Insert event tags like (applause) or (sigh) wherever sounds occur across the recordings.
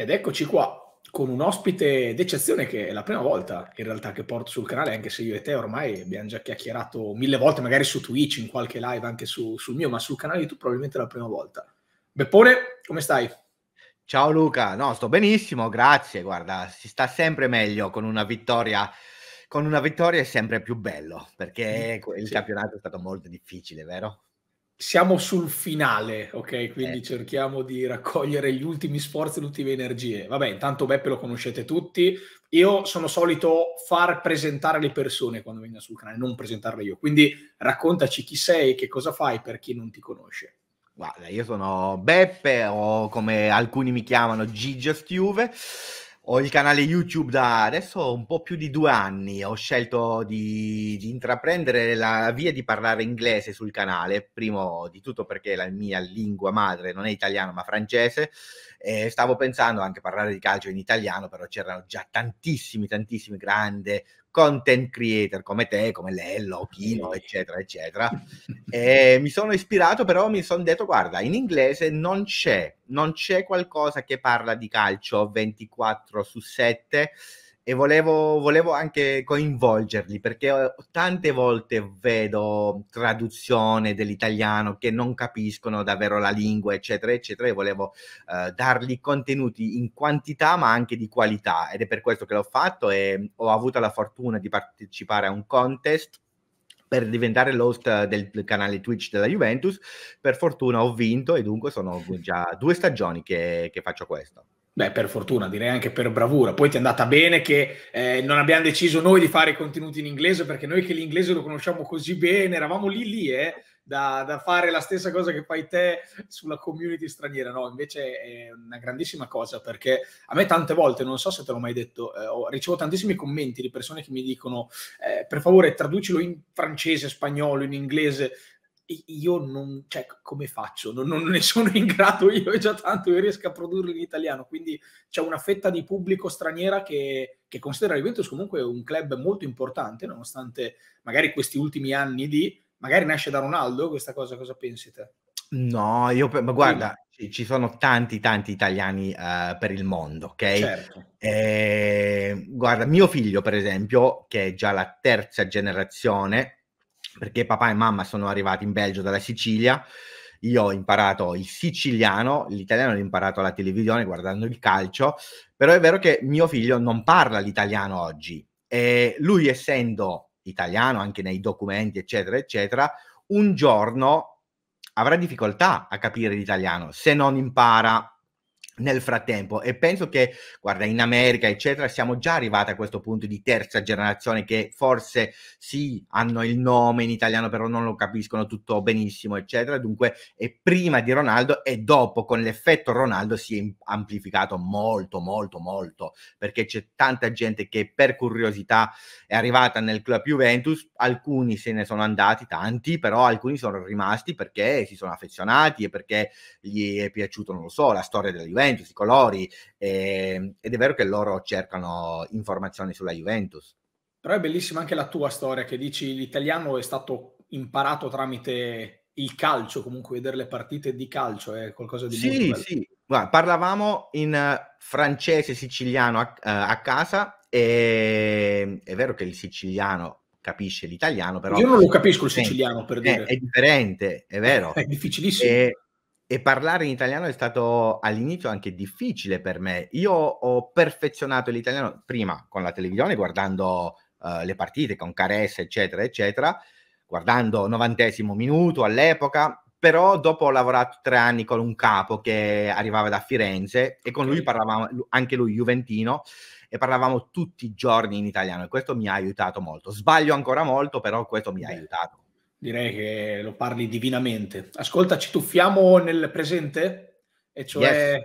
Ed eccoci qua con un ospite d'eccezione che è la prima volta in realtà che porto sul canale, anche se io e te ormai abbiamo già chiacchierato mille volte, magari su Twitch, in qualche live, anche su, sul mio, ma sul canale tu probabilmente è la prima volta. Beppone, come stai? Ciao Luca, no, sto benissimo, grazie, guarda, si sta sempre meglio con una vittoria con una vittoria è sempre più bello perché mm, il sì. campionato è stato molto difficile, vero? siamo sul finale, ok? Eh. Quindi eh. cerchiamo di raccogliere gli ultimi sforzi, le ultime energie. Vabbè, intanto Beppe lo conoscete tutti. Io sono solito far presentare le persone quando vengono sul canale, non presentarle io. Quindi raccontaci chi sei, che cosa fai per chi non ti conosce. Guarda, io sono Beppe o come alcuni mi chiamano Gigi Schiuve ho il canale YouTube da adesso un po' più di due anni. Ho scelto di, di, intraprendere la via di parlare inglese sul canale, primo di tutto perché la mia lingua madre non è italiana ma francese. E stavo pensando anche a parlare di calcio in italiano, però c'erano già tantissimi, tantissimi grandi content creator come te, come Lello, ah, Kino, eccetera, eccetera. (laughs) E mi sono ispirato, però mi sono detto, guarda, in inglese non c'è, non c'è qualcosa che parla di calcio 24 su 7 e volevo, volevo, anche coinvolgerli perché tante volte vedo traduzione dell'italiano che non capiscono davvero la lingua, eccetera, eccetera, e volevo eh, dargli contenuti in quantità ma anche di qualità ed è per questo che l'ho fatto e ho avuto la fortuna di partecipare a un contest per diventare l'host del canale Twitch della Juventus. Per fortuna ho vinto e dunque sono già due stagioni che, che faccio questo. Beh, per fortuna, direi anche per bravura. Poi ti è andata bene che eh, non abbiamo deciso noi di fare i contenuti in inglese, perché noi che l'inglese lo conosciamo così bene, eravamo lì lì, eh, da, da, fare la stessa cosa che fai te sulla community straniera. No, invece è una grandissima cosa, perché a me tante volte, non so se te l'ho mai detto, eh, ricevo tantissimi commenti di persone che mi dicono, eh, per favore traducilo in francese, spagnolo, in inglese io non, cioè, come faccio? Non, non, ne sono in grado io, già tanto io riesco a produrlo in italiano, quindi c'è una fetta di pubblico straniera che, che considera la Juventus comunque un club molto importante, nonostante magari questi ultimi anni di, magari nasce da Ronaldo questa cosa, cosa pensi te? No, io, ma guarda, ci sono tanti, tanti italiani uh, per il mondo, ok? Certo. Eh, guarda, mio figlio, per esempio, che è già la terza generazione, perché papà e mamma sono arrivati in Belgio dalla Sicilia. Io ho imparato il siciliano, l'italiano l'ho imparato alla televisione guardando il calcio, però è vero che mio figlio non parla l'italiano oggi. E lui, essendo italiano anche nei documenti, eccetera, eccetera, un giorno avrà difficoltà a capire l'italiano se non impara nel frattempo e penso che guarda in America eccetera siamo già arrivati a questo punto di terza generazione che forse sì hanno il nome in italiano però non lo capiscono tutto benissimo eccetera dunque è prima di Ronaldo e dopo con l'effetto Ronaldo si è amplificato molto molto molto perché c'è tanta gente che per curiosità è arrivata nel club Juventus alcuni se ne sono andati tanti però alcuni sono rimasti perché si sono affezionati e perché gli è piaciuto non lo so la storia della Juventus Juventus, i colori, eh, ed è vero che loro cercano informazioni sulla Juventus. Però è bellissima anche la tua storia che dici l'italiano è stato imparato tramite il calcio, comunque vedere le partite di calcio è qualcosa di sì, molto Sì, Guarda, parlavamo in eh, francese siciliano a, eh, a casa e ehm, è vero che il siciliano capisce l'italiano, però... Io non lo capisco il siciliano, per dire. È, è differente, è vero. (laughs) È difficilissimo. E, e parlare in italiano è stato all'inizio anche difficile per me. Io ho perfezionato l'italiano prima con la televisione, guardando uh, le partite con Caressa, eccetera, eccetera, guardando novantesimo minuto all'epoca, però dopo ho lavorato tre anni con un capo che arrivava da Firenze e con lui parlavamo, anche lui juventino, e parlavamo tutti i giorni in italiano e questo mi ha aiutato molto. Sbaglio ancora molto, però questo mi ha aiutato. Direi che lo parli divinamente. Ascolta, ci tuffiamo nel presente? E cioè,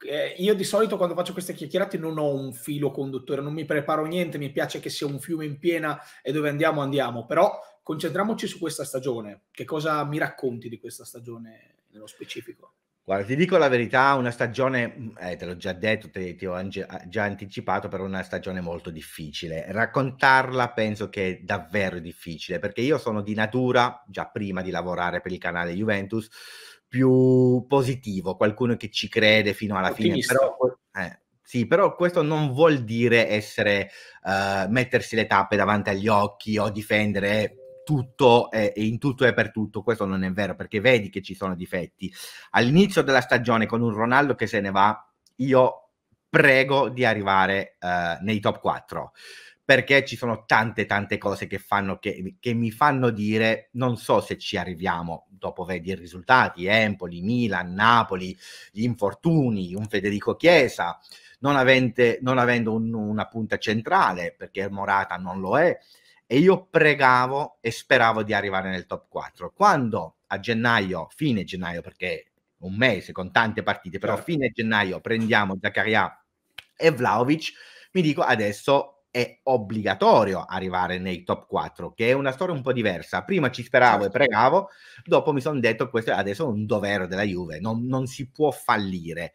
yes. eh, io di solito quando faccio queste chiacchierate non ho un filo conduttore, non mi preparo niente, mi piace che sia un fiume in piena e dove andiamo andiamo, però concentriamoci su questa stagione. Che cosa mi racconti di questa stagione nello specifico? Guarda, ti dico la verità, una stagione, mm, eh, te l'ho già detto, te, ti ho ange- ah, già anticipato, però una stagione molto difficile. Raccontarla penso che è davvero difficile, perché io sono di natura, già prima di lavorare per il canale Juventus, più positivo, qualcuno che ci crede fino alla Ottimista. fine. Però, eh, sì, però questo non vuol dire essere, uh, mettersi le tappe davanti agli occhi o difendere eh, tutto e in tutto e per tutto. Questo non è vero perché vedi che ci sono difetti. All'inizio della stagione con un Ronaldo che se ne va, io prego di arrivare eh, nei top 4 perché ci sono tante tante cose che, fanno, che, che, mi fanno dire non so se ci arriviamo dopo vedi i risultati Empoli, Milan, Napoli gli infortuni, un Federico Chiesa non, avente, non avendo un, una punta centrale perché Morata non lo è e io pregavo e speravo di arrivare nel top 4. Quando a gennaio, fine gennaio, perché un mese con tante partite, però certo. fine gennaio prendiamo Zaccaria e Vlaovic, mi dico adesso è obbligatorio arrivare nei top 4, che è una storia un po' diversa. Prima ci speravo e certo. pregavo, dopo mi sono detto questo è adesso un dovere della Juve, non, non si può fallire.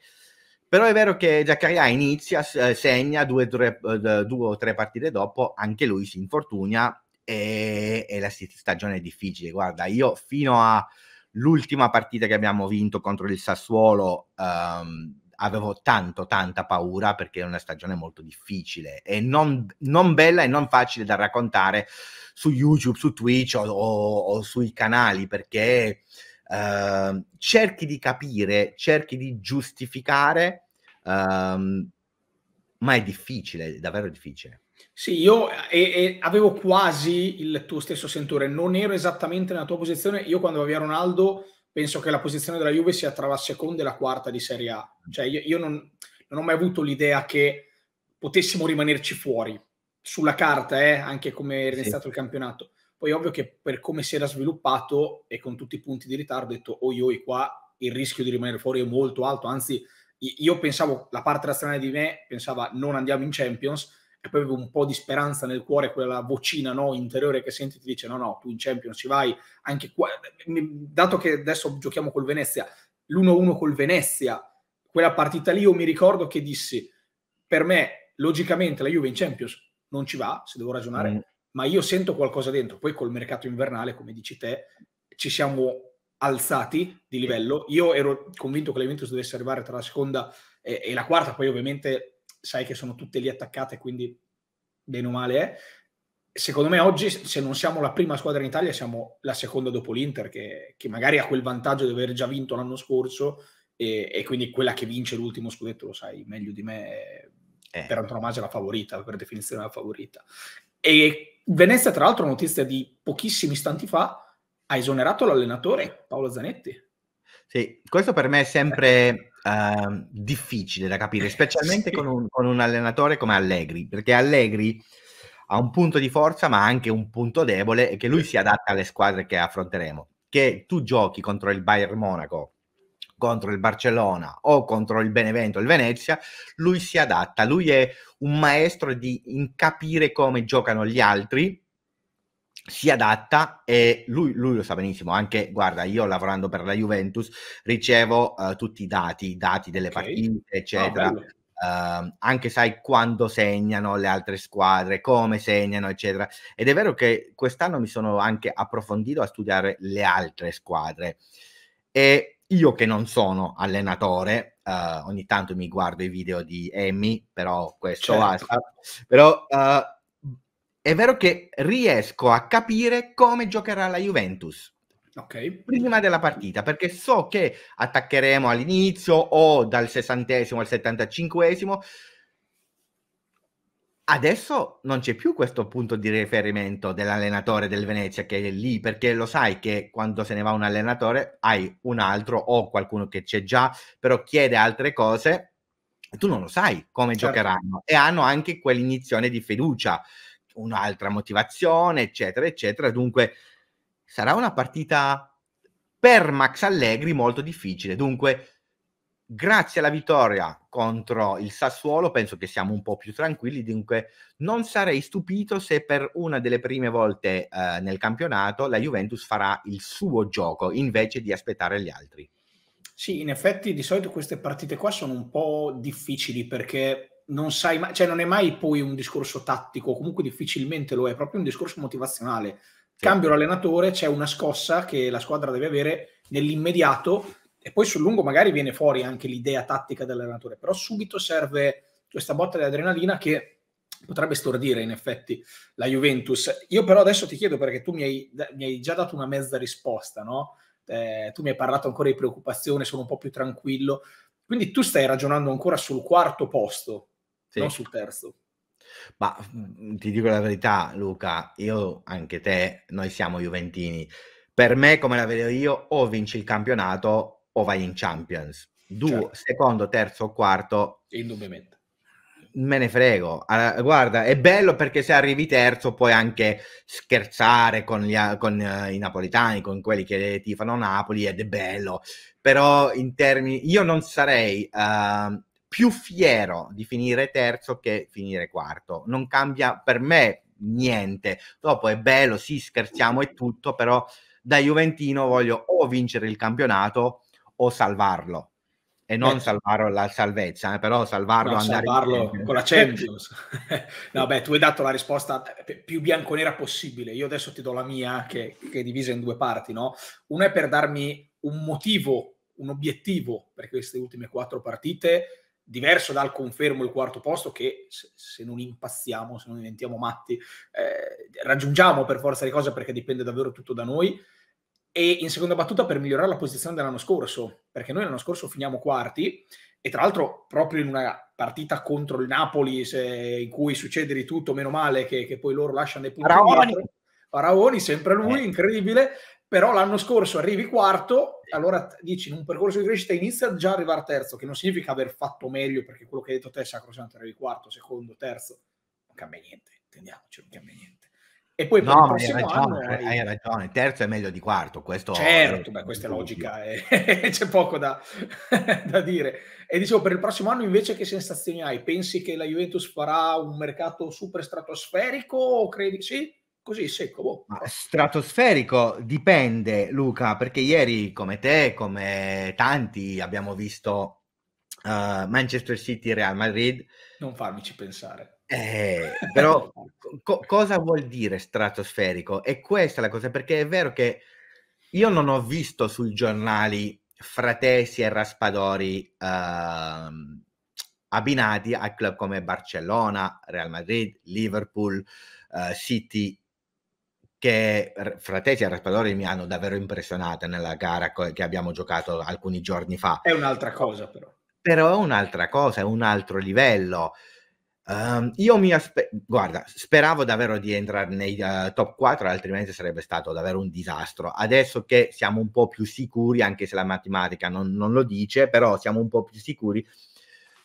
Però è vero che Zaccaria inizia, eh, segna due, tre, eh, due o tre partite dopo, anche lui si infortuna e, e, la stagione è difficile. Guarda, io fino all'ultima partita che abbiamo vinto contro il Sassuolo um, avevo tanto, tanta paura perché è una stagione molto difficile e non, non bella e non facile da raccontare su YouTube, su Twitch o, o, o sui canali perché... Ehm, cerchi di capire, cerchi di giustificare, ehm, ma è difficile, è davvero difficile. Sì, io eh, e, e avevo quasi il tuo stesso sentore, non ero esattamente nella tua posizione. Io quando va via Ronaldo penso che la posizione della Juve sia tra la seconda e la quarta di Serie A. Cioè io, io non, non, ho mai avuto l'idea che potessimo rimanerci fuori, sulla carta, eh, anche come è iniziato sì. il campionato. Poi ovvio che per come si era sviluppato e con tutti i punti di ritardo ho detto oi oi qua il rischio di rimanere fuori è molto alto, anzi io pensavo, la parte razionale di me pensava non andiamo in Champions e poi avevo un po' di speranza nel cuore, quella vocina no, interiore che senti ti dice no no, tu in Champions ci vai, anche qua, dato che adesso giochiamo col Venezia, l'1-1 col Venezia, quella partita lì io mi ricordo che dissi per me logicamente la Juve in Champions non ci va, se devo ragionare, mm ma io sento qualcosa dentro. Poi col mercato invernale, come dici te, ci siamo alzati di livello. Io ero convinto che la Juventus dovesse arrivare tra la seconda e, e la quarta, poi ovviamente sai che sono tutte lì attaccate, quindi bene o male è. Secondo me oggi, se non siamo la prima squadra in Italia, siamo la seconda dopo l'Inter, che, che magari ha quel vantaggio di aver già vinto l'anno scorso e, e quindi quella che vince l'ultimo scudetto, lo sai meglio di me, eh. per antonomasia la favorita, per definizione la favorita. E Venezia, tra l'altro, notizia di pochissimi istanti fa, ha esonerato l'allenatore Paolo Zanetti. Sì, questo per me è sempre uh, difficile da capire, (laughs) specialmente sì. con, un, con, un, allenatore come Allegri, perché Allegri ha un punto di forza ma anche un punto debole e che lui si adatta alle squadre che affronteremo. Che tu giochi contro il Bayern Monaco contro il Barcellona o contro il Benevento il Venezia, lui si adatta, lui è un maestro di capire come giocano gli altri, si adatta e lui, lui, lo sa benissimo, anche guarda, io lavorando per la Juventus ricevo uh, tutti i dati, i dati delle okay. partite, ah, eccetera. Oh, Uh, anche sai quando segnano le altre squadre, come segnano, eccetera. Ed è vero che quest'anno mi sono anche approfondito a studiare le altre squadre e io che non sono allenatore, uh, ogni tanto mi guardo i video di Emmy, però questo certo. ha, però uh, è vero che riesco a capire come giocherà la Juventus. Okay. Prima della partita, perché so che attaccheremo all'inizio o dal sessantesimo al settantacinquesimo, Adesso non c'è più questo punto di riferimento dell'allenatore del Venezia che è lì, perché lo sai che quando se ne va un allenatore hai un altro o qualcuno che c'è già, però chiede altre cose, tu non lo sai come certo. giocheranno e hanno anche quell'iniezione di fiducia, un'altra motivazione, eccetera, eccetera. Dunque sarà una partita per Max Allegri molto difficile. Dunque Grazie alla vittoria contro il Sassuolo penso che siamo un po' più tranquilli, dunque non sarei stupito se per una delle prime volte eh, nel campionato la Juventus farà il suo gioco invece di aspettare gli altri. Sì, in effetti di solito queste partite qua sono un po' difficili perché non sai mai, cioè non è mai poi un discorso tattico, comunque difficilmente lo è, è proprio un discorso motivazionale. Sì. Cambio l'allenatore, c'è una scossa che la squadra deve avere nell'immediato e poi sul lungo magari viene fuori anche l'idea tattica dell'allenatore, però subito serve questa botta di adrenalina che potrebbe stordire in effetti la Juventus. Io però adesso ti chiedo perché tu mi hai, mi hai già dato una mezza risposta, no? Eh, tu mi hai parlato ancora di preoccupazione, sono un po' più tranquillo. Quindi tu stai ragionando ancora sul quarto posto, sì. non sul terzo. Ma mm, ti dico la verità, Luca, io anche te, noi siamo Juventini. Per me, come la vedo io, o vinci il campionato o vai in Champions. Du, certo. secondo, terzo o quarto... Indubbiamente. Me ne frego. Allora, guarda, è bello perché se arrivi terzo puoi anche scherzare con, gli, con uh, i napoletani, con quelli che tifano Napoli ed è bello. Però in termini... Io non sarei... Uh, più fiero di finire terzo che finire quarto. Non cambia per me niente. Dopo è bello, sì, scherziamo e tutto, però da Juventino voglio o vincere il campionato o salvarlo e non Beh. salvarlo la salvezza, eh, però salvarlo, no, salvarlo in... con la Champions. (laughs) no, beh, tu hai dato la risposta più bianconera possibile. Io adesso ti do la mia, che, che è divisa in due parti. No? Una è per darmi un motivo, un obiettivo per queste ultime quattro partite, diverso dal confermo il quarto posto che se, se non impazziamo, se non diventiamo matti, eh, raggiungiamo per forza di cose perché dipende davvero tutto da noi e in seconda battuta per migliorare la posizione dell'anno scorso, perché noi l'anno scorso finiamo quarti e tra l'altro proprio in una partita contro il Napoli se, in cui succede di tutto, meno male che, che poi loro lasciano dei punti. Raoni. Raoni, sempre lui, eh. incredibile, però l'anno scorso arrivi quarto, allora dici in un percorso di crescita inizia già a arrivare terzo, che non significa aver fatto meglio, perché quello che hai detto te è sacrosanto, arrivi quarto, secondo, terzo, non cambia niente, intendiamoci, non cambia niente. E poi no, per hai ragione, hai... hai... ragione, terzo è meglio di quarto, questo certo, è... beh, questa è logica, eh. (laughs) c'è poco da, (laughs) da, dire. E dicevo, per il prossimo anno invece che sensazioni hai? Pensi che la Juventus farà un mercato super stratosferico o credi sì? Così secco, boh. Stratosferico dipende, Luca, perché ieri come te, come tanti, abbiamo visto uh, Manchester City Real Madrid. Non farmici pensare. Eh, però co- cosa vuol dire stratosferico? E questa è la cosa, perché è vero che io non ho visto sui giornali Fratesi e Raspadori uh, ehm, abbinati a club come Barcellona, Real Madrid, Liverpool, uh, City, che Fratesi e Raspadori mi hanno davvero impressionato nella gara co- che abbiamo giocato alcuni giorni fa. È un'altra cosa però. Però è un'altra cosa, è un altro livello. Um, io mi aspetto, guarda, speravo davvero di entrare nei uh, top 4, altrimenti sarebbe stato davvero un disastro. Adesso che siamo un po' più sicuri, anche se la matematica non, non lo dice, però siamo un po' più sicuri,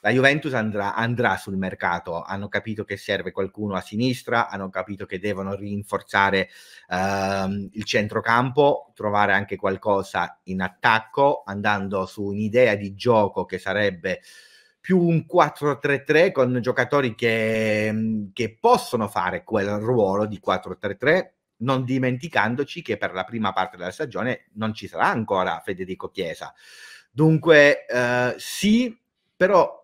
la Juventus andrà, andrà, sul mercato. Hanno capito che serve qualcuno a sinistra, hanno capito che devono rinforzare ehm, il centrocampo, trovare anche qualcosa in attacco, andando su un'idea di gioco che sarebbe più un 4-3-3 con giocatori che, mm, che possono fare quel ruolo di 4-3-3 non dimenticandoci che per la prima parte della stagione non ci sarà ancora Federico Chiesa. Dunque, eh, sì, però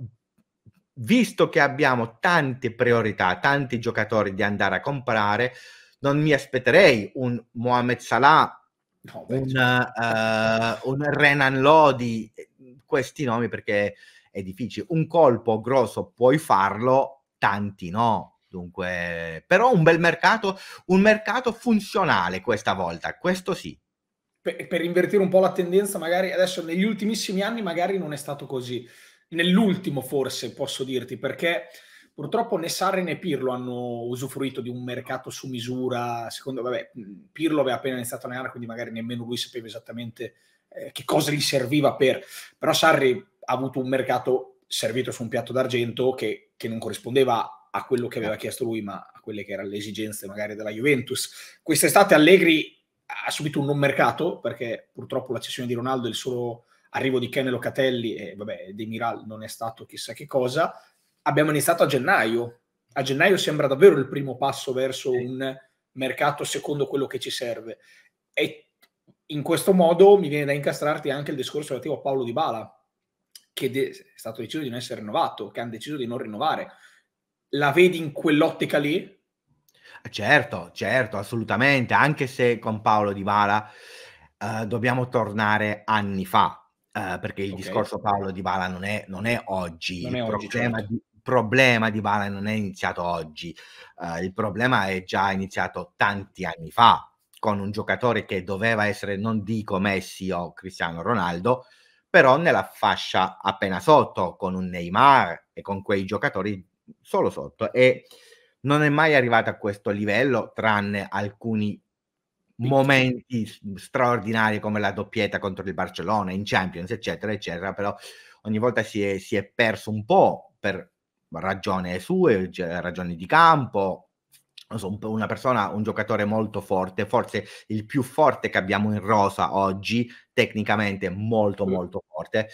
visto che abbiamo tante priorità, tanti giocatori di andare a comprare, non mi aspetterei un Mohamed Salah, no, un, uh, un Renan Lodi, eh, questi nomi perché è difficile. Un colpo grosso puoi farlo, tanti no. Dunque, però un bel mercato, un mercato funzionale questa volta, questo sì. Per, per invertire un po' la tendenza, magari adesso negli ultimissimi anni magari non è stato così. Nell'ultimo forse posso dirti, perché purtroppo né Sarri né Pirlo hanno usufruito di un mercato su misura. Secondo vabbè, Pirlo aveva appena iniziato a allenare, quindi magari nemmeno lui sapeva esattamente eh, che cosa gli serviva per. Però Sarri avuto un mercato servito su un piatto d'argento che, che non corrispondeva a quello che aveva eh. chiesto lui, ma a quelle che erano le esigenze magari della Juventus. Quest'estate Allegri ha subito un non mercato, perché purtroppo la cessione di Ronaldo e il solo arrivo di Ken Locatelli e vabbè, De Miral non è stato chissà che cosa. Abbiamo iniziato a gennaio. A gennaio sembra davvero il primo passo verso sì. un mercato secondo quello che ci serve. E in questo modo mi viene da incastrarti anche il discorso relativo a Paolo Di Bala, che de- è stato deciso di non essere rinnovato, che hanno deciso di non rinnovare. La vedi in quell'ottica lì? Eh, certo, certo, assolutamente, anche se con Paolo Di Bala eh, dobbiamo tornare anni fa, eh, perché il okay. discorso Paolo Di Bala non è, non è oggi, non è il oggi, problema certo. di, problema di Bala non è iniziato oggi, uh, il problema è già iniziato tanti anni fa con un giocatore che doveva essere, non dico Messi o Cristiano Ronaldo, però nella fascia appena sotto, con un Neymar e con quei giocatori solo sotto. E non è mai arrivato a questo livello, tranne alcuni momenti straordinari come la doppietta contro il Barcellona in Champions, eccetera, eccetera, però ogni volta si è, si è perso un po' per ragioni sue, ragioni di campo, una persona, un giocatore molto forte, forse il più forte che abbiamo in rosa oggi, tecnicamente molto molto forte,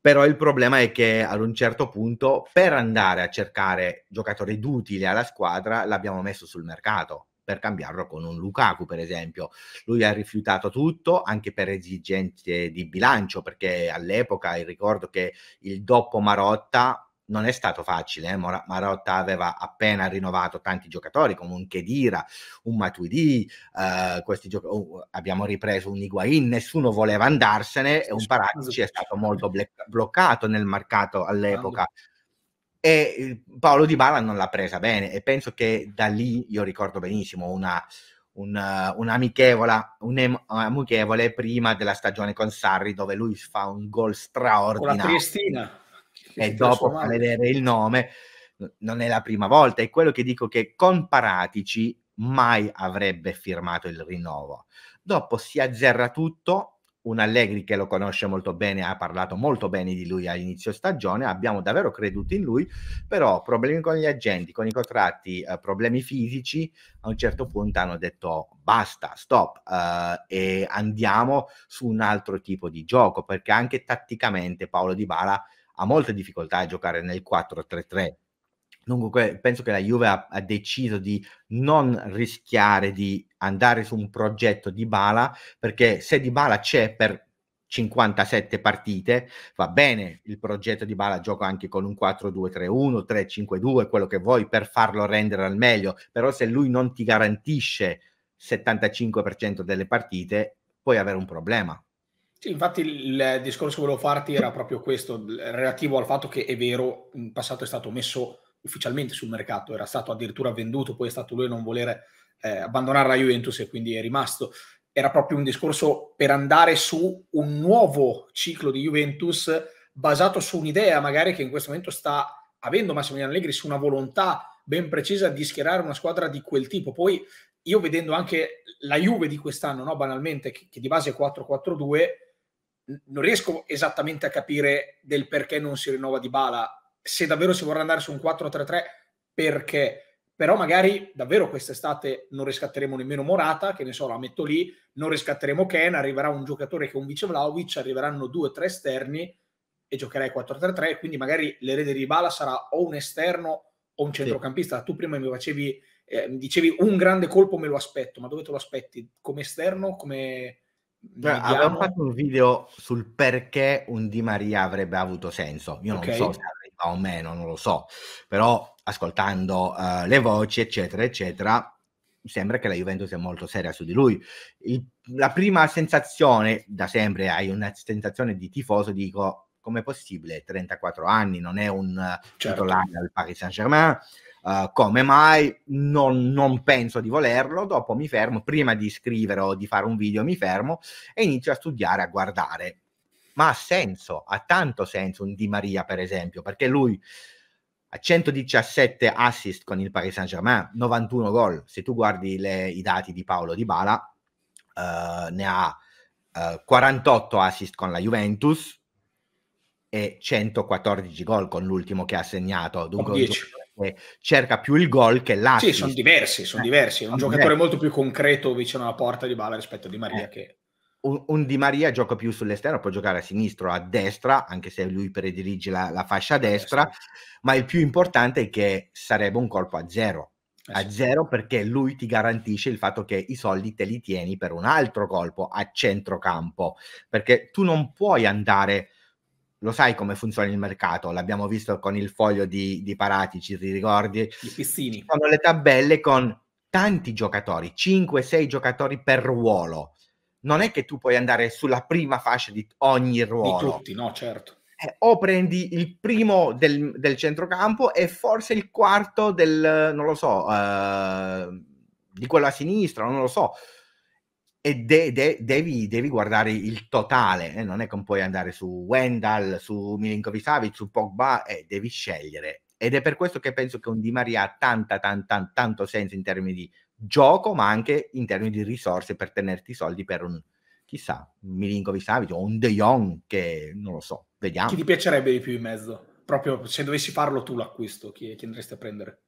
però il problema è che ad un certo punto per andare a cercare giocatori d'utile alla squadra l'abbiamo messo sul mercato per cambiarlo con un Lukaku per esempio. Lui ha rifiutato tutto anche per esigenze di bilancio perché all'epoca ricordo che il doppio Marotta non è stato facile. Eh? Marotta aveva appena rinnovato tanti giocatori come un Kedira, un Matuidi, eh, gioc- oh, abbiamo ripreso un Higuain, nessuno voleva andarsene e un Paratici è stato molto ble- bloccato nel mercato all'epoca. Esatto. E Paolo Di Bala non l'ha presa bene e penso che da lì, io ricordo benissimo, una, un, un'amichevole, un'amichevole prima della stagione con Sarri dove lui fa un gol straordinario. Con la Triestina e dopo fa vedere il nome, non è la prima volta, è quello che dico che con Paratici mai avrebbe firmato il rinnovo. Dopo si azzerra tutto, un Allegri che lo conosce molto bene, ha parlato molto bene di lui all'inizio stagione, abbiamo davvero creduto in lui, però problemi con gli agenti, con i contratti, eh, problemi fisici, a un certo punto hanno detto basta, stop eh, e andiamo su un altro tipo di gioco, perché anche tatticamente Paolo Di Bala ha molte difficoltà a giocare nel 4-3-3. Dunque, penso che la Juve ha, ha, deciso di non rischiare di andare su un progetto di Bala, perché se di Bala c'è per 57 partite, va bene il progetto di Bala, gioca anche con un 4-2-3-1, 3-5-2, quello che vuoi per farlo rendere al meglio, però se lui non ti garantisce 75% delle partite, puoi avere un problema. Sì, infatti il discorso che volevo farti era proprio questo, relativo al fatto che è vero, in passato è stato messo ufficialmente sul mercato, era stato addirittura venduto, poi è stato lui a non volere eh, abbandonare la Juventus e quindi è rimasto. Era proprio un discorso per andare su un nuovo ciclo di Juventus basato su un'idea magari che in questo momento sta avendo Massimiliano Allegri su una volontà ben precisa di schierare una squadra di quel tipo. Poi io vedendo anche la Juve di quest'anno, no? banalmente, che, che di base è 4-4-2, non riesco esattamente a capire del perché non si rinnova di bala. Se davvero si vorrà andare su un 4-3-3, perché? Però magari davvero quest'estate non riscatteremo nemmeno Morata, che ne so, la metto lì, non riscatteremo Ken, arriverà un giocatore che è un vice Vlaovic, arriveranno due o tre esterni e giocherai 4-3-3, quindi magari l'erede di Bala sarà o un esterno o un centrocampista. Sì. Tu prima mi facevi, eh, dicevi un grande colpo me lo aspetto, ma dove te lo aspetti? Come esterno? Come cioè, avevamo fatto un video sul perché un Di Maria avrebbe avuto senso. Io okay. non so se arriva o meno, non lo so, però ascoltando uh, le voci, eccetera, eccetera, sembra che la Juventus sia molto seria su di lui. Il, la prima sensazione, da sempre hai una sensazione di tifoso, dico, come è possibile? 34 anni, non è un certo. titolare al Paris Saint-Germain Uh, come mai non, non, penso di volerlo, dopo mi fermo, prima di scrivere o di fare un video mi fermo e inizio a studiare, a guardare. Ma ha senso, ha tanto senso un Di Maria per esempio, perché lui ha 117 assist con il Paris Saint Germain, 91 gol, se tu guardi le, i dati di Paolo Di Bala uh, eh, ne ha uh, eh, 48 assist con la Juventus e 114 gol con l'ultimo che ha segnato, dunque 10 che cerca più il gol che l'altro. Sì, sono diversi, sono eh, diversi. È un giocatore diversi. molto più concreto vicino alla porta di Bala rispetto a Di Maria eh. che un, un, Di Maria gioca più sull'esterno, può giocare a sinistra o a destra, anche se lui predilige la, la fascia a destra, esatto. ma il più importante è che sarebbe un colpo a zero. Esatto. A zero perché lui ti garantisce il fatto che i soldi te li tieni per un altro colpo a centrocampo, perché tu non puoi andare lo sai come funziona il mercato, l'abbiamo visto con il foglio di, di Paratici, ti ricordi? I pissini. sono le tabelle con tanti giocatori, 5-6 giocatori per ruolo. Non è che tu puoi andare sulla prima fascia di ogni ruolo. Di tutti, no, certo. Eh, o prendi il primo del, del, centrocampo e forse il quarto del, non lo so, eh, di quello a sinistra, non lo so e de- de- devi, devi, guardare il totale, eh? non è che puoi andare su Wendell, su Milinkovic Savic, su Pogba, eh, devi scegliere. Ed è per questo che penso che un Di Maria ha tanta, tanta, tanto senso in termini di gioco, ma anche in termini di risorse per tenerti i soldi per un, chissà, Milinkovic Savic o un De Jong, che non lo so, vediamo. Chi ti piacerebbe di più in mezzo? Proprio se dovessi farlo tu l'acquisto, chi, chi andresti a prendere?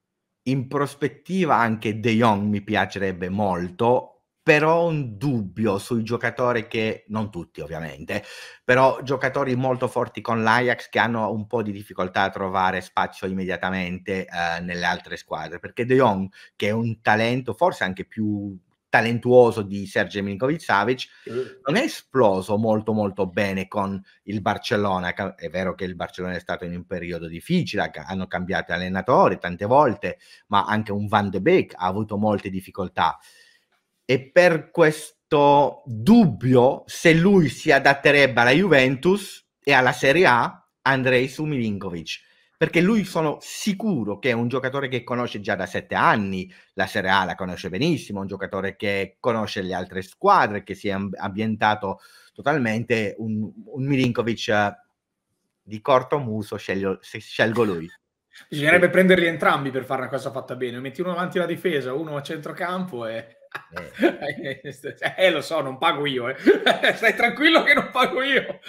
In prospettiva anche De Jong mi piacerebbe molto, però ho un dubbio sui giocatori che, non tutti ovviamente, però giocatori molto forti con l'Ajax che hanno un po' di difficoltà a trovare spazio immediatamente eh, nelle altre squadre, perché De Jong, che è un talento forse anche più talentuoso di Sergio Milinkovic-Savic, non è esploso molto molto bene con il Barcellona. È vero che il Barcellona è stato in un periodo difficile, hanno cambiato allenatore tante volte, ma anche un Van de Beek ha avuto molte difficoltà e per questo dubbio se lui si adatterebbe alla Juventus e alla Serie A andrei su Milinkovic perché lui sono sicuro che è un giocatore che conosce già da sette anni la Serie A, la conosce benissimo, un giocatore che conosce le altre squadre, che si è ambientato totalmente, un, un Milinkovic eh, di corto muso scelgo, scelgo lui. Bisognerebbe sì. prenderli entrambi per fare una cosa fatta bene, metti uno avanti la difesa, uno a centrocampo e eh. eh, lo so, non pago io. Eh. (laughs) Stai tranquillo che non pago io.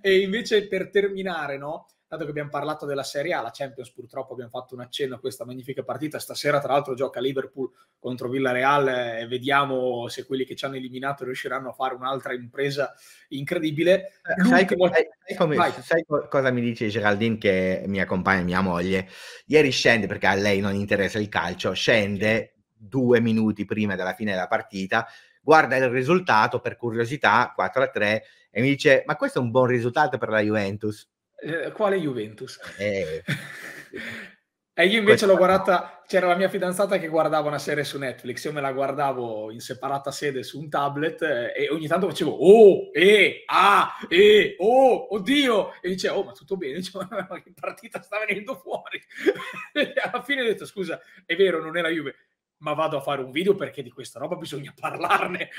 e invece per terminare, no? Dato che abbiamo parlato della Serie A, la Champions purtroppo abbiamo fatto un accenno a questa magnifica partita. Stasera, tra l'altro, gioca Liverpool contro Villarreal e vediamo se quelli che ci hanno eliminato riusciranno a fare un'altra impresa incredibile. Eh, sai, come, sai, come, sai, cosa mi dice Geraldine, che mi accompagna mia moglie? Ieri scende perché a lei non interessa il calcio, scende due minuti prima della fine della partita, guarda il risultato per curiosità 4 a 3 e mi dice ma questo è un buon risultato per la Juventus eh, quale Juventus? Eh. (laughs) e io invece Questa... l'ho guardata c'era la mia fidanzata che guardava una serie su Netflix io me la guardavo in separata sede su un tablet eh, e ogni tanto facevo oh eh ah eh oh oddio e dicevo oh ma tutto bene (laughs) dicevo, ma che partita sta venendo fuori (laughs) E alla fine ho detto scusa è vero non era la Juve ma vado a fare un video perché di questa roba bisogna parlarne.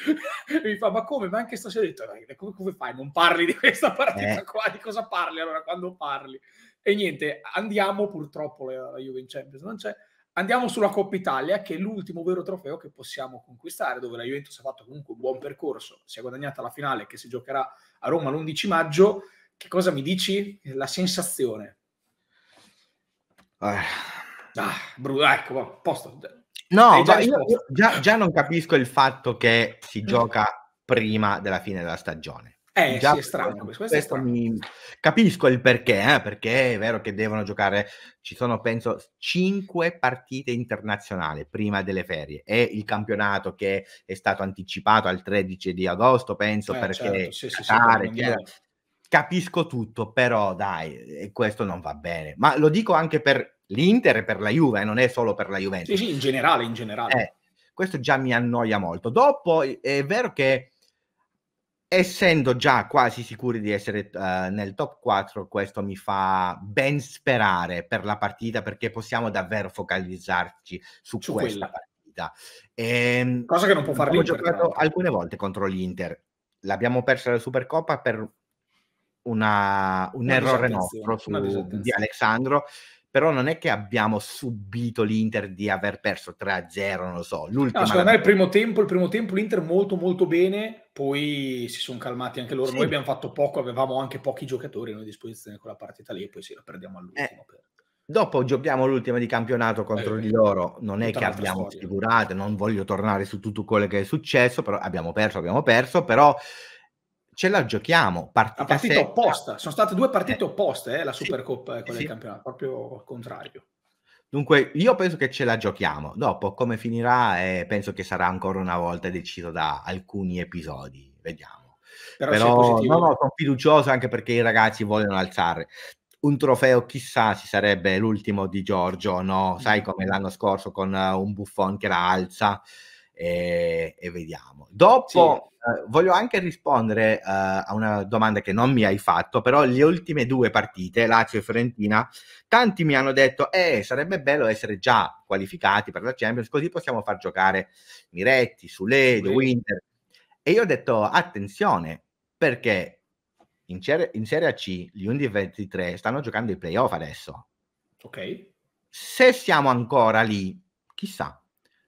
e (laughs) mi fa, ma come? Ma anche stasera ho detto, come, come, fai? Non parli di questa partita eh. qua? Di cosa parli allora quando parli? E niente, andiamo purtroppo, la, la Juve in Champions non c'è, andiamo sulla Coppa Italia, che è l'ultimo vero trofeo che possiamo conquistare, dove la Juventus ha fatto comunque un buon percorso, si è guadagnata la finale che si giocherà a Roma l'11 maggio. Che cosa mi dici? La sensazione. Eh. ah brutto, ecco, posto No, già, io, già, già, non capisco il fatto che si mm. gioca prima della fine della stagione. Eh, già, sì, è strano. Questo questo è strano. Mi... Capisco il perché, eh, perché è vero che devono giocare, ci sono penso cinque partite internazionali prima delle ferie e il campionato che è stato anticipato al 13 di agosto, penso, eh, perché certo, sì, Catare, sì, sì, capisco tutto, però dai, questo non va bene. Ma lo dico anche per l'Inter è per la Juve, eh, non è solo per la Juventus. Sì, sì, in generale, in generale. Eh, questo già mi annoia molto. Dopo è vero che essendo già quasi sicuri di essere uh, nel top 4, questo mi fa ben sperare per la partita perché possiamo davvero focalizzarci su, su questa quella. partita. E, ehm, Cosa che non può fare l'Inter. Abbiamo giocato alcune volte contro l'Inter. L'abbiamo persa la Supercoppa per una, un una errore nostro su, di Alessandro però non è che abbiamo subito l'Inter di aver perso 3-0, non lo so. L'ultima no, secondo me il primo tempo, il primo tempo l'Inter molto molto bene, poi si sono calmati anche loro. Sì. Noi abbiamo fatto poco, avevamo anche pochi giocatori a disposizione con la partita lì, poi sì, la perdiamo eh, all'ultimo. Eh, per... Dopo giochiamo l'ultima di campionato contro eh, di loro, non è che abbiamo storia. figurato, non voglio tornare su tutto quello che è successo, però abbiamo perso, abbiamo perso, però ce la giochiamo. Partita, la partita secca. opposta, sono state due partite eh. opposte, eh, la Supercoppa e quella sì. del campionato, proprio al contrario. Dunque, io penso che ce la giochiamo. Dopo, come finirà, eh, penso che sarà ancora una volta deciso da alcuni episodi. Vediamo. Però, Però no, no, sono fiducioso anche perché i ragazzi vogliono alzare. Un trofeo, chissà, si sarebbe l'ultimo di Giorgio, no? Sai mm. come l'anno scorso con eh, un buffon che la alza e, e vediamo. Dopo sì. eh, voglio anche rispondere eh, a una domanda che non mi hai fatto, però le ultime due partite, Lazio e Fiorentina, tanti mi hanno detto eh, sarebbe bello essere già qualificati per la Champions, così possiamo far giocare Miretti, Sule, sì. Winter. E io ho detto attenzione, perché in, cer- in Serie C gli 11-23 stanno giocando i playoff adesso. Ok. Se siamo ancora lì, chissà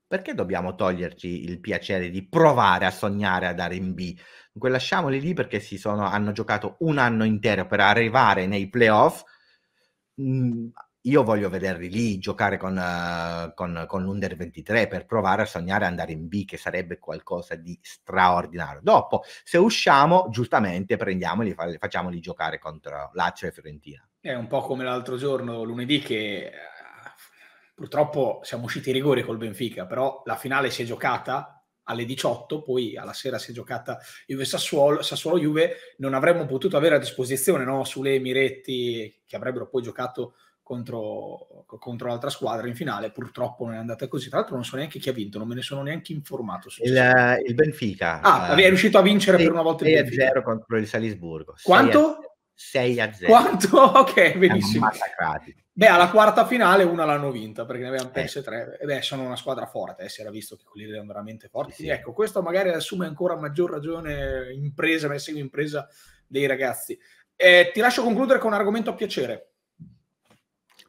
perché dobbiamo toglierci il piacere di provare a sognare ad R&B? Lasciamoli lì perché sono, hanno giocato un anno intero per arrivare nei playoff. Mhmm, io voglio vederli lì giocare con, uh, con, con l'Under 23 per provare a sognare andare in B, che sarebbe qualcosa di straordinario. Dopo, se usciamo, giustamente prendiamoli e facciamoli giocare contro Lazio e Fiorentina. È un po' come l'altro giorno, lunedì, che Purtroppo siamo usciti in rigore col Benfica, però la finale si è giocata alle 18, poi alla sera si è giocata Juve-Sassuolo, Sassuolo-Juve, non avremmo potuto avere a disposizione no? Sule, Miretti, che avrebbero poi giocato contro, contro, l'altra squadra in finale, purtroppo non è andata così, tra l'altro non so neanche chi ha vinto, non me ne sono neanche informato. Il, il, Benfica. Ah, è riuscito a vincere per una volta il Benfica. 0 contro il Salisburgo. Quanto? 6 a 0. Quanto? (laughs) Ok, benissimo. Beh, alla quarta finale una l'hanno vinta perché ne avevano eh. perse eh. tre. E beh, sono una squadra forte, eh, si era visto che quelli erano veramente forti. Sì. Ecco, questo magari assume ancora maggior ragione impresa, ma in impresa dei ragazzi. Eh, ti lascio concludere con un argomento a piacere.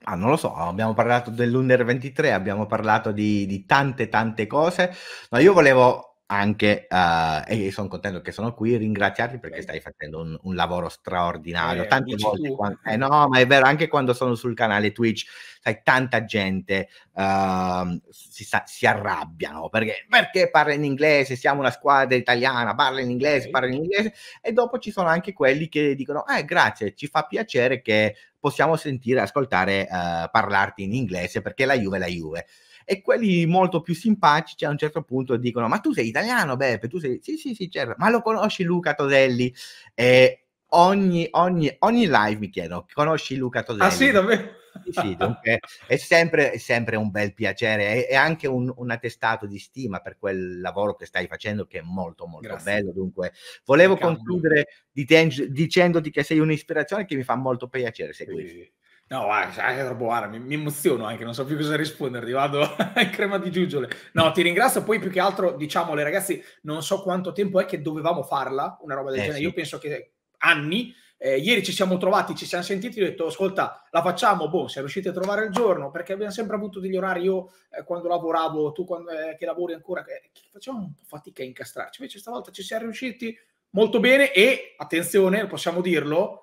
Ah, non lo so, abbiamo parlato dell'Under 23, abbiamo parlato di, di tante tante cose, ma io volevo anche uh, e sono contento che sono qui ringraziarti perché stai facendo un, un lavoro straordinario eh, tante volte quando, eh, eh, no ma è vero anche quando sono sul canale Twitch sai tanta gente uh, si, si arrabbiano perché, perché parla in inglese siamo una squadra italiana parla in inglese okay. parla in inglese e dopo ci sono anche quelli che dicono eh grazie ci fa piacere che possiamo sentire ascoltare uh, parlarti in inglese perché la Juve è la Juve e quelli molto più simpatici a un certo punto dicono ma tu sei italiano Beppe, tu sei sì sì sì certo, ma lo conosci Luca Toselli? E ogni, ogni, ogni live mi chiedono, conosci Luca ah, Toselli? Ah sì, davvero? Sì, dunque, è, sempre, è, sempre, un bel piacere e anche un, un, attestato di stima per quel lavoro che stai facendo che è molto molto Grazie. bello. Dunque, volevo concludere dicendoti che sei un'ispirazione che mi fa molto piacere seguirti. Sì. No, è cioè, troppo, guarda, mi, mi, emoziono anche, non so più cosa risponderti, vado in (laughs) crema di giugiole. No, ti ringrazio, poi più che altro, diciamole ragazzi, non so quanto tempo è che dovevamo farla, una roba del eh, genere, sì. io penso che anni, eh, ieri ci siamo trovati, ci siamo sentiti, ho detto ascolta, la facciamo, boh, se riuscite a trovare il giorno, perché abbiamo sempre avuto degli orari, io eh, quando lavoravo, tu quando, eh, che lavori ancora, che facciamo un po' fatica a incastrarci, invece stavolta ci siamo riusciti molto bene e, attenzione, possiamo dirlo,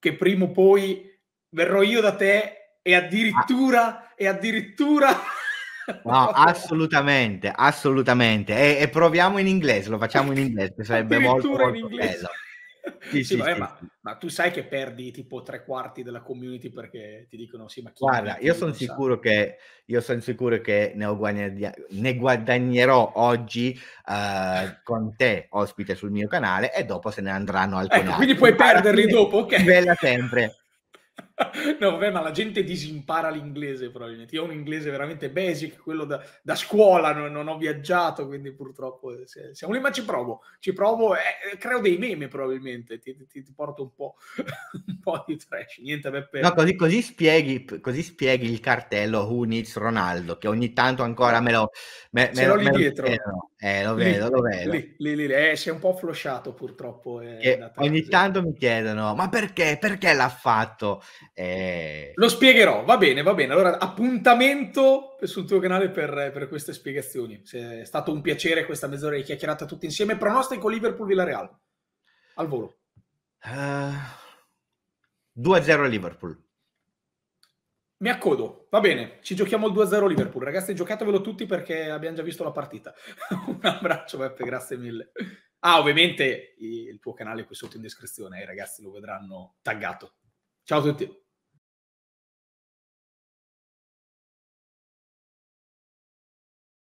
che prima o poi verrò io da te e addirittura, ah. e addirittura... No, (laughs) assolutamente, assolutamente. E, e, proviamo in inglese, lo facciamo in inglese, sarebbe molto, molto in inglese. bello. (laughs) Sì, sì, sì, vabbè, ma, eh, ma, tu sai che perdi tipo tre quarti della community perché ti dicono sì, ma chi Guarda, io sono sicuro, son sicuro che ne, ho guadagnerò, ne guadagnerò oggi uh, con te, ospite sul mio canale, e dopo se ne andranno al ecco, canale. Quindi puoi perderli dopo, ok? Bella sempre. (laughs) No, vabbè, ma la gente disimpara l'inglese probabilmente. Io ho un inglese veramente basic, quello da, da scuola, non, non, ho viaggiato, quindi purtroppo eh, siamo lì, ma ci provo, ci provo, eh, eh creo dei meme probabilmente, ti, ti, ti porto un po', (laughs) un po', di trash, niente Beppe. No, così, così, spieghi, così spieghi il cartello Who Needs Ronaldo, che ogni tanto ancora me lo... Me, me, Ce l'ho lì me dietro. Lo eh, lo vedo, lì, lo vedo. Lì, lì, eh, si è un po' flosciato purtroppo. Eh, ogni tanto mi chiedono, ma perché? Perché l'ha fatto? Eh. Lo spiegherò, va bene, va bene. Allora, appuntamento sul tuo canale per, per queste spiegazioni. È stato un piacere questa mezz'ora di chiacchierata tutti insieme. Pronostico Liverpool-Villareal. Al volo. Uh, eh, 2-0 Liverpool. Mi accodo, va bene, ci giochiamo il 2-0 Liverpool. Ragazzi, giocatevelo tutti perché abbiamo già visto la partita. (laughs) Un abbraccio Beppe, grazie mille. Ah, ovviamente il tuo canale è qui sotto in descrizione, eh, i ragazzi lo vedranno taggato. Ciao a tutti.